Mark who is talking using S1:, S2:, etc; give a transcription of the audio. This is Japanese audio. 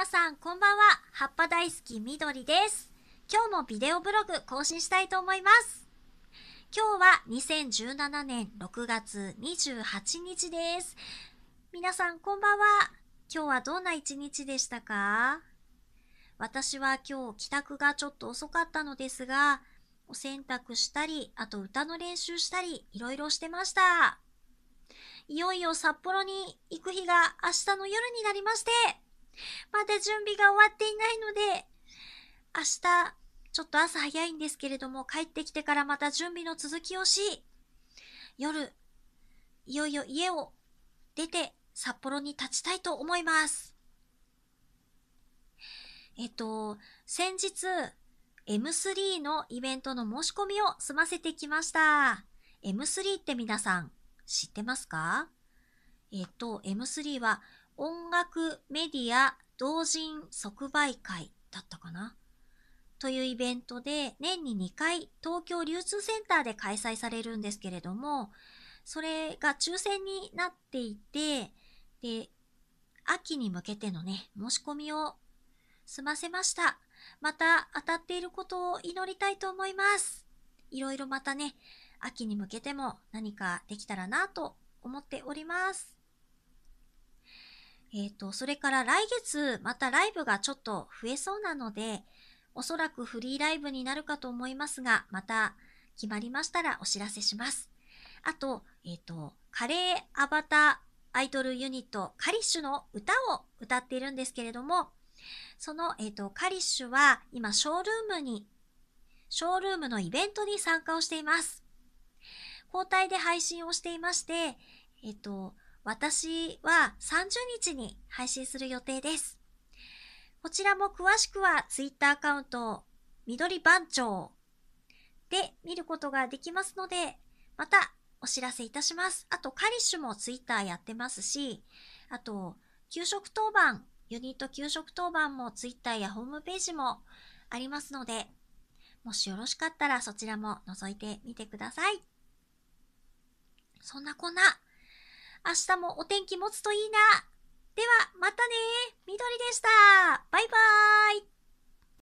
S1: 皆さんこんばんは葉っぱ大好きみどりです今日もビデオブログ更新したいと思います今日は2017年6月28日です皆さんこんばんは今日はどんな一日でしたか私は今日帰宅がちょっと遅かったのですがお洗濯したり、あと歌の練習したり、いろいろしてました。いよいよ札幌に行く日が明日の夜になりまして、まだ準備が終わっていないので、明日、ちょっと朝早いんですけれども、帰ってきてからまた準備の続きをし、夜、いよいよ家を出て札幌に立ちたいと思います。えっと、先日、M3 のイベントの申し込みを済ませてきました。M3 って皆さん知ってますかえっと、M3 は音楽メディア同人即売会だったかなというイベントで年に2回東京流通センターで開催されるんですけれどもそれが抽選になっていてで秋に向けてのね申し込みを済ませましたまた当たっていることを祈りたいと思いますいろいろまたね秋に向けても何かできたらなと思っておりますえっ、ー、と、それから来月、またライブがちょっと増えそうなので、おそらくフリーライブになるかと思いますが、また決まりましたらお知らせします。あと、えっ、ー、と、カレーアバターアイドルユニットカリッシュの歌を歌っているんですけれども、その、えっ、ー、と、カリッシュは今ショールームに、ショールームのイベントに参加をしています。交代で配信をしていまして、えっ、ー、と、私は30日に配信する予定です。こちらも詳しくは Twitter アカウント、緑番長で見ることができますので、またお知らせいたします。あと、カリッシュも Twitter やってますし、あと、給食当番、ユニット給食当番も Twitter やホームページもありますので、もしよろしかったらそちらも覗いてみてください。そんなこんな、明日もお天気持つといいな。では、またね。緑でした。バイバーイ。